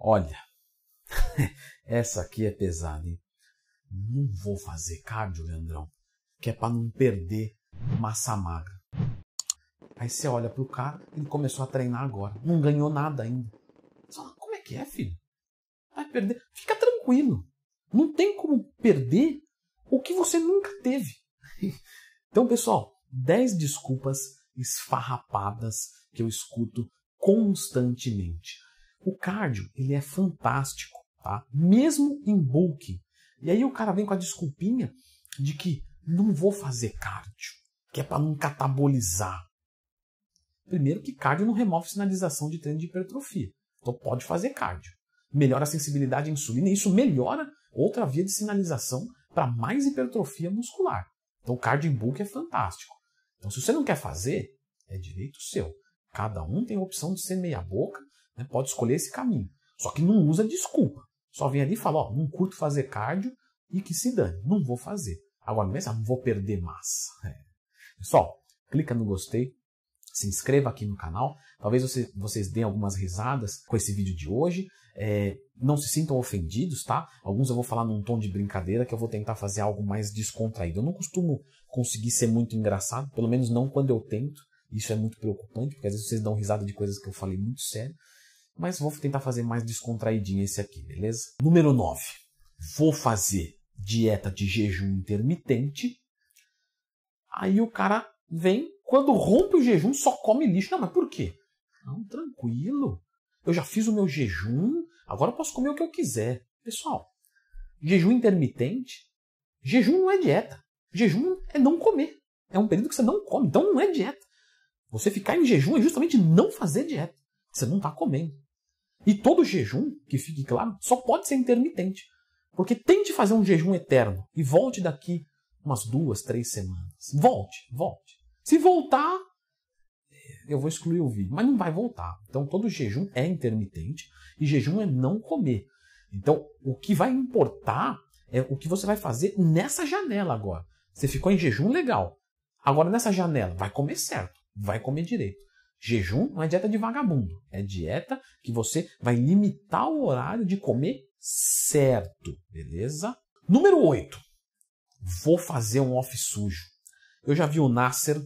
Olha, essa aqui é pesada, hein? Não vou fazer cardio, Leandrão, que é para não perder massa magra. Aí você olha pro cara, ele começou a treinar agora, não ganhou nada ainda. Você fala, como é que é, filho? Vai perder? Fica tranquilo. Não tem como perder o que você nunca teve. Então, pessoal, 10 desculpas esfarrapadas que eu escuto constantemente. O cardio, ele é fantástico, tá? Mesmo em bulking. E aí o cara vem com a desculpinha de que não vou fazer cardio, que é para não catabolizar. Primeiro que cardio não remove sinalização de treino de hipertrofia. Então pode fazer cardio. Melhora a sensibilidade à insulina e isso melhora outra via de sinalização para mais hipertrofia muscular. Então o cardio em bulk é fantástico. Então se você não quer fazer, é direito seu. Cada um tem a opção de ser meia boca né? Pode escolher esse caminho. Só que não usa desculpa. Só vem ali e fala, ó, não curto fazer cardio e que se dane, não vou fazer. Agora não é assim, ah, não vou perder massa. É. Pessoal, clica no gostei, se inscreva aqui no canal. Talvez você, vocês deem algumas risadas com esse vídeo de hoje. É, não se sintam ofendidos, tá? Alguns eu vou falar num tom de brincadeira que eu vou tentar fazer algo mais descontraído. Eu não costumo conseguir ser muito engraçado, pelo menos não quando eu tento. Isso é muito preocupante, porque às vezes vocês dão risada de coisas que eu falei muito sério. Mas vou tentar fazer mais descontraidinho esse aqui, beleza? Número 9. Vou fazer dieta de jejum intermitente. Aí o cara vem, quando rompe o jejum, só come lixo. Não, mas por quê? Não, tranquilo. Eu já fiz o meu jejum, agora eu posso comer o que eu quiser. Pessoal, jejum intermitente, jejum não é dieta. Jejum é não comer. É um período que você não come, então não é dieta. Você ficar em jejum é justamente não fazer dieta. Você não está comendo. E todo jejum, que fique claro, só pode ser intermitente. Porque tente fazer um jejum eterno e volte daqui umas duas, três semanas. Volte, volte. Se voltar, eh, eu vou excluir o vídeo, mas não vai voltar. Então todo jejum é intermitente e jejum é não comer. Então o que vai importar é o que você vai fazer nessa janela agora. Você ficou em jejum legal. Agora nessa janela, vai comer certo, vai comer direito. Jejum não é dieta de vagabundo, é dieta que você vai limitar o horário de comer certo, beleza? Número 8. Vou fazer um off sujo. Eu já vi o Nasser,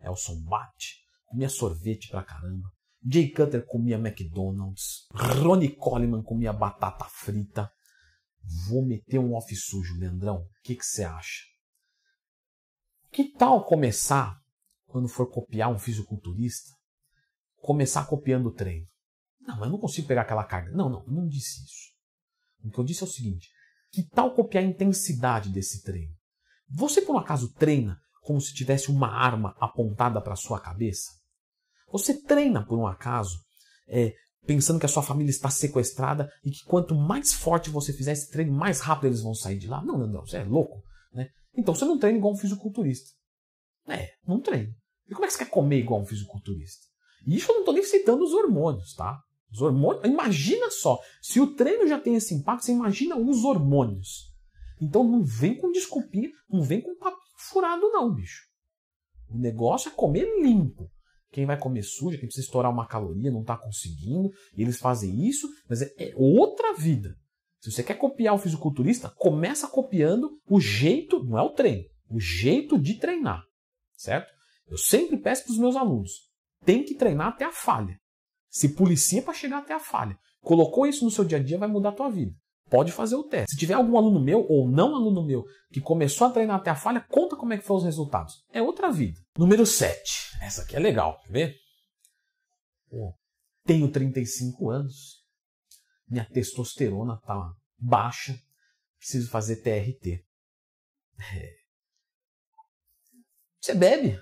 Elson Bate, comia sorvete pra caramba. Jay Cutter comia McDonald's. Ronnie Coleman comia batata frita. Vou meter um off sujo, Leandrão. O que você acha? Que tal começar, quando for copiar um fisiculturista, começar copiando o treino. Não, mas eu não consigo pegar aquela carga. Não, não, não disse isso. O que eu disse é o seguinte: que tal copiar a intensidade desse treino? Você por um acaso treina como se tivesse uma arma apontada para sua cabeça? Você treina por um acaso é, pensando que a sua família está sequestrada e que quanto mais forte você fizer esse treino, mais rápido eles vão sair de lá? Não, não, não, você é louco. Né? Então você não treina igual um fisiculturista. É, não treina. E como é que você quer comer igual um fisiculturista? E isso eu não estou nem citando os hormônios, tá? Os hormônios, imagina só, se o treino já tem esse impacto, você imagina os hormônios. Então não vem com desculpinha, não vem com papo furado não, bicho. O negócio é comer limpo. Quem vai comer sujo, quem precisa estourar uma caloria, não está conseguindo, eles fazem isso, mas é, é outra vida. Se você quer copiar o fisiculturista, começa copiando o jeito, não é o treino, o jeito de treinar, certo? Eu sempre peço para os meus alunos, tem que treinar até a falha. Se policia para chegar até a falha. Colocou isso no seu dia a dia, vai mudar a tua vida. Pode fazer o teste. Se tiver algum aluno meu ou não aluno meu que começou a treinar até a falha, conta como é que foram os resultados. É outra vida. Número 7. Essa aqui é legal, quer ver? Pô, tenho 35 anos. Minha testosterona tá baixa. Preciso fazer TRT. É. Você bebe?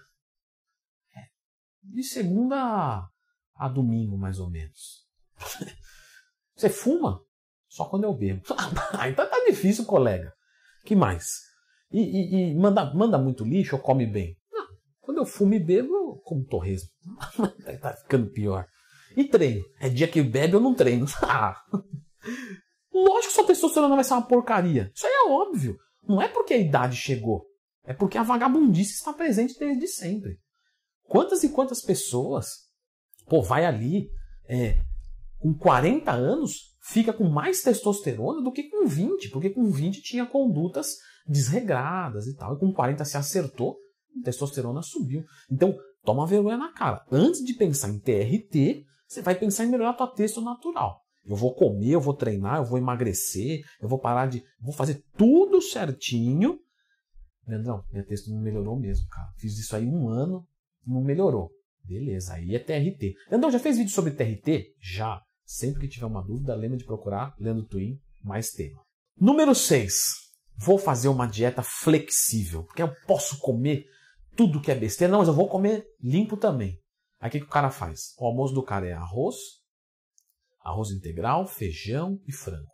de segunda a, a domingo, mais ou menos. Você fuma? Só quando eu bebo. Ah, então tá difícil, colega. Que mais? E, e, e, manda, manda muito lixo ou come bem? Não. Ah, quando eu fumo e bebo, eu como torresmo. tá ficando pior. E treino. É dia que bebe, eu não treino. Ah. Lógico que sua testosterona vai ser uma porcaria. Isso aí é óbvio. Não é porque a idade chegou. É porque a vagabundice está presente desde sempre. Quantas e quantas pessoas, pô, vai ali é, com 40 anos, fica com mais testosterona do que com 20, porque com 20 tinha condutas desregradas e tal, e com 40 se acertou, a testosterona subiu. Então, toma vergonha na cara. Antes de pensar em TRT, você vai pensar em melhorar a tua texto natural. Eu vou comer, eu vou treinar, eu vou emagrecer, eu vou parar de. Vou fazer tudo certinho. Leandrão, minha texto não melhorou mesmo, cara. Fiz isso aí um ano, não melhorou. Beleza, aí é TRT. Leandrão, já fez vídeo sobre TRT? Já. Sempre que tiver uma dúvida, lembra de procurar Leandro Twin, mais tema. Número 6. Vou fazer uma dieta flexível, porque eu posso comer tudo que é besteira. Não, mas eu vou comer limpo também. Aí o que, que o cara faz? O almoço do cara é arroz, arroz integral, feijão e frango.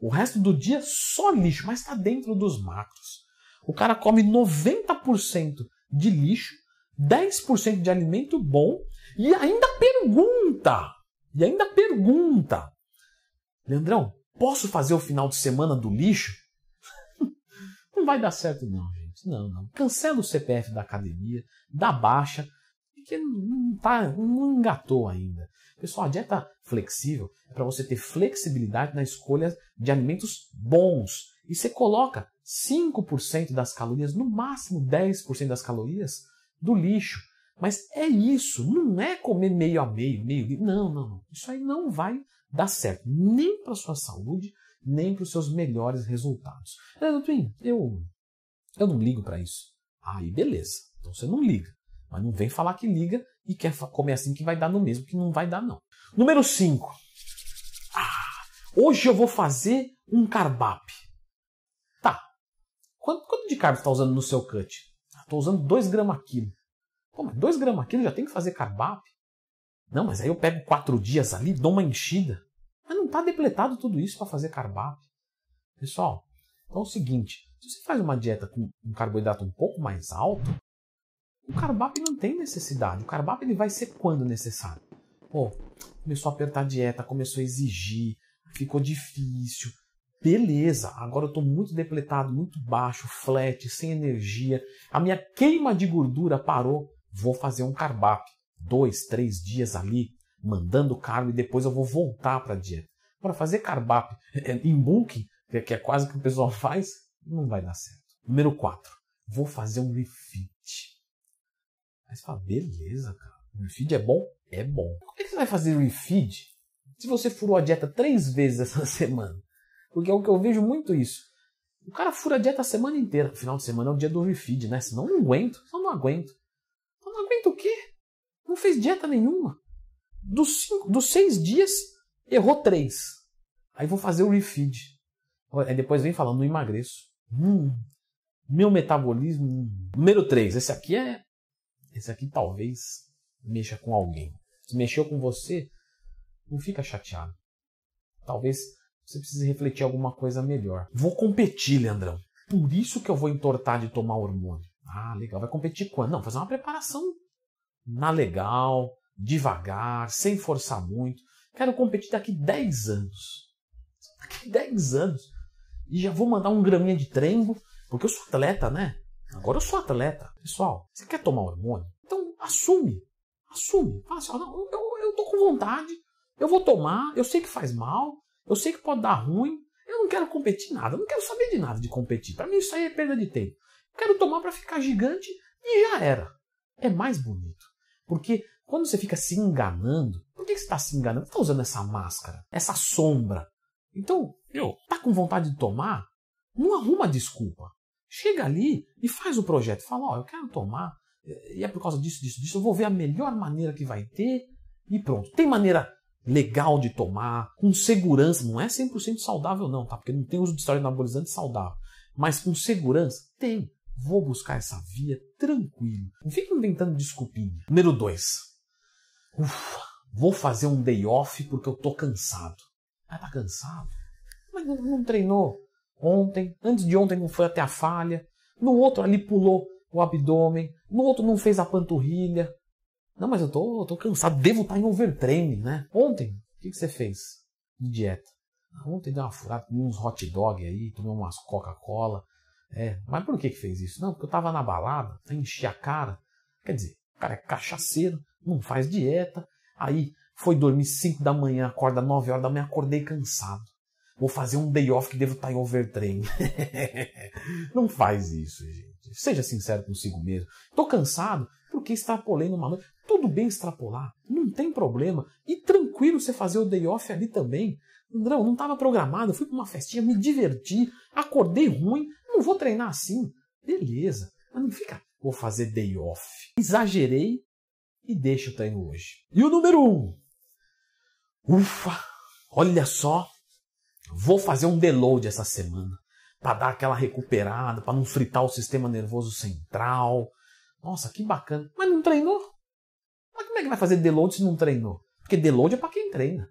O resto do dia só lixo, mas está dentro dos macros. O cara come 90% de lixo 10% de alimento bom e ainda pergunta. E ainda pergunta. Leandrão, posso fazer o final de semana do lixo? não vai dar certo não, gente. Não, não. Cancela o CPF da academia, da baixa, porque não, tá, não engatou ainda. Pessoal, a dieta flexível é para você ter flexibilidade na escolha de alimentos bons. E você coloca 5% das calorias, no máximo 10% das calorias, do lixo. Mas é isso, não é comer meio a meio, meio. Não, não, não. Isso aí não vai dar certo, nem para a sua saúde, nem para os seus melhores resultados. É, Twin, eu, eu não ligo para isso. Aí beleza, então você não liga. Mas não vem falar que liga e quer comer assim que vai dar no mesmo, que não vai dar não. Número 5. Ah, hoje eu vou fazer um carbap. Tá. Quanto, quanto de carbo você está usando no seu cut? estou usando 2 gramas aquilo. Pô, mas 2 gramas aquilo já tem que fazer carbap? Não, mas aí eu pego 4 dias ali, dou uma enchida. Mas não está depletado tudo isso para fazer carbap. Pessoal, então é o seguinte, se você faz uma dieta com um carboidrato um pouco mais alto, o carbap não tem necessidade. O carbap ele vai ser quando necessário. Pô, começou a apertar a dieta, começou a exigir, ficou difícil, Beleza, agora eu estou muito depletado, muito baixo, flat, sem energia. A minha queima de gordura parou. Vou fazer um carbap. Dois, três dias ali, mandando carbo e depois eu vou voltar para a dieta. Para fazer carbap em bulking, é, que é quase que o pessoal faz, não vai dar certo. Número 4. Vou fazer um refit. Aí você fala, beleza, cara. Refit é bom? É bom. Por que você vai fazer refit? se você furou a dieta três vezes essa semana? Porque é eu, eu vejo muito isso. O cara fura a dieta a semana inteira. Final de semana é o dia do refeed, né? Senão eu não aguento. Senão eu não aguento. Eu não aguento o quê? Não fez dieta nenhuma. Dos, cinco, dos seis dias, errou três. Aí vou fazer o refeed. Aí depois vem falando, não emagreço. Hum, meu metabolismo. Hum. Número três. Esse aqui é. Esse aqui talvez mexa com alguém. Se mexeu com você, não fica chateado. Talvez você precisa refletir alguma coisa melhor. Vou competir, Leandrão. Por isso que eu vou entortar de tomar hormônio. Ah, legal. Vai competir quando? Não, fazer uma preparação na legal, devagar, sem forçar muito. Quero competir daqui 10 anos. Daqui 10 anos. E já vou mandar um graminha de trembo, porque eu sou atleta, né? Agora eu sou atleta. Pessoal, você quer tomar hormônio? Então assume. Assume. Fala assim, eu, eu, eu tô com vontade, eu vou tomar, eu sei que faz mal, eu sei que pode dar ruim, eu não quero competir nada, eu não quero saber de nada de competir. Para mim isso aí é perda de tempo. Eu quero tomar para ficar gigante e já era. É mais bonito. Porque quando você fica se enganando, por que você está se enganando? Você está usando essa máscara, essa sombra. Então, eu tá com vontade de tomar? Não arruma desculpa. Chega ali e faz o projeto. Fala, ó, oh, eu quero tomar, e é por causa disso, disso, disso. Eu vou ver a melhor maneira que vai ter e pronto. Tem maneira legal de tomar, com segurança. Não é 100% saudável, não, tá? Porque não tem uso de esteroide anabolizante saudável. Mas com segurança, tem. Vou buscar essa via tranquilo. Não fica inventando desculpinha. Número 2. Ufa, vou fazer um day off porque eu tô cansado. Ah, tá cansado? Mas não, não treinou ontem, antes de ontem não foi até a falha. No outro ali pulou o abdômen, no outro não fez a panturrilha, não, mas eu tô, eu tô cansado, devo estar em overtraining, né? Ontem, o que, que você fez de dieta? Ah, ontem deu uma furada, comi uns hot dog aí, tomei umas Coca-Cola. É, mas por que, que fez isso? Não, porque eu tava na balada, enchi a cara. Quer dizer, o cara é cachaceiro, não faz dieta. Aí foi dormir 5 da manhã, acorda 9 horas da manhã, acordei cansado. Vou fazer um day off que devo estar em overtraining. não faz isso, gente. Seja sincero consigo mesmo. Tô cansado, que extrapolei numa noite. Tudo bem extrapolar, não tem problema. E tranquilo você fazer o day off ali também. Andrão, não estava programado, fui para uma festinha, me diverti, acordei ruim, não vou treinar assim. Beleza, mas não fica, vou fazer day off. Exagerei e deixo o treino hoje. E o número um. Ufa, olha só, vou fazer um deload essa semana para dar aquela recuperada, para não fritar o sistema nervoso central, nossa, que bacana. Mas não treinou? Mas como é que vai fazer deload se não treinou? Porque deload é para quem treina.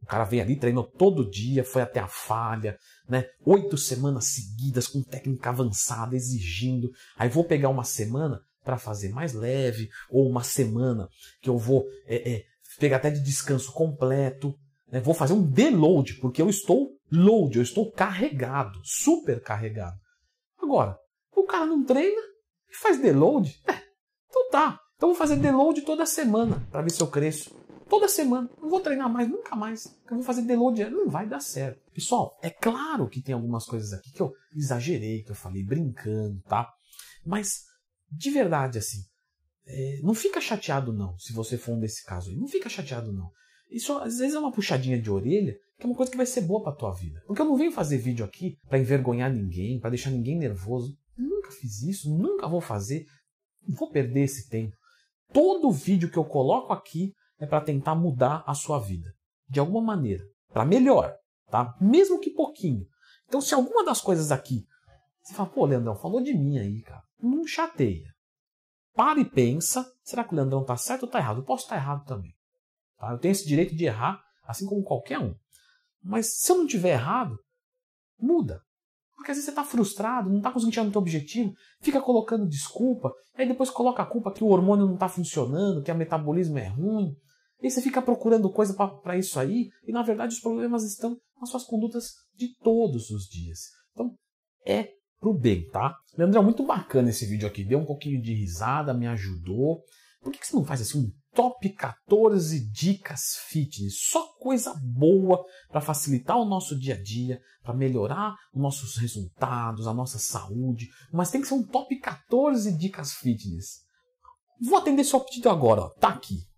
O cara vem ali, treinou todo dia, foi até a falha, né? Oito semanas seguidas com técnica avançada, exigindo. Aí vou pegar uma semana para fazer mais leve, ou uma semana que eu vou é, é, pegar até de descanso completo. Né? Vou fazer um deload, porque eu estou load, eu estou carregado, super carregado. Agora, o cara não treina, e faz download? É, então tá. Então vou fazer download toda semana para ver se eu cresço. Toda semana. Não vou treinar mais, nunca mais. Eu vou fazer download. Não vai dar certo. Pessoal, é claro que tem algumas coisas aqui que eu exagerei, que eu falei brincando, tá? Mas, de verdade, assim, é, não fica chateado não, se você for um desse caso aí. Não fica chateado não. Isso às vezes é uma puxadinha de orelha, que é uma coisa que vai ser boa para tua vida. Porque eu não venho fazer vídeo aqui para envergonhar ninguém, para deixar ninguém nervoso nunca fiz isso, nunca vou fazer, vou perder esse tempo. Todo vídeo que eu coloco aqui é para tentar mudar a sua vida, de alguma maneira, para melhor, tá? Mesmo que pouquinho. Então, se alguma das coisas aqui, você fala, pô, Leandrão, falou de mim aí, cara, não chateia. Para e pensa, será que o Leandrão está certo ou está errado? Eu posso estar tá errado também. Tá? Eu tenho esse direito de errar, assim como qualquer um. Mas se eu não tiver errado, muda. Porque às vezes você está frustrado, não está conseguindo chegar no teu objetivo, fica colocando desculpa, aí depois coloca a culpa que o hormônio não está funcionando, que o metabolismo é ruim. E você fica procurando coisa para isso aí, e na verdade os problemas estão nas suas condutas de todos os dias. Então, é pro bem, tá? Leandrão, muito bacana esse vídeo aqui, deu um pouquinho de risada, me ajudou. Por que, que você não faz assim um Top 14 dicas fitness, só coisa boa para facilitar o nosso dia a dia, para melhorar os nossos resultados, a nossa saúde, mas tem que ser um top 14 dicas fitness. Vou atender seu pedido agora, ó. tá aqui.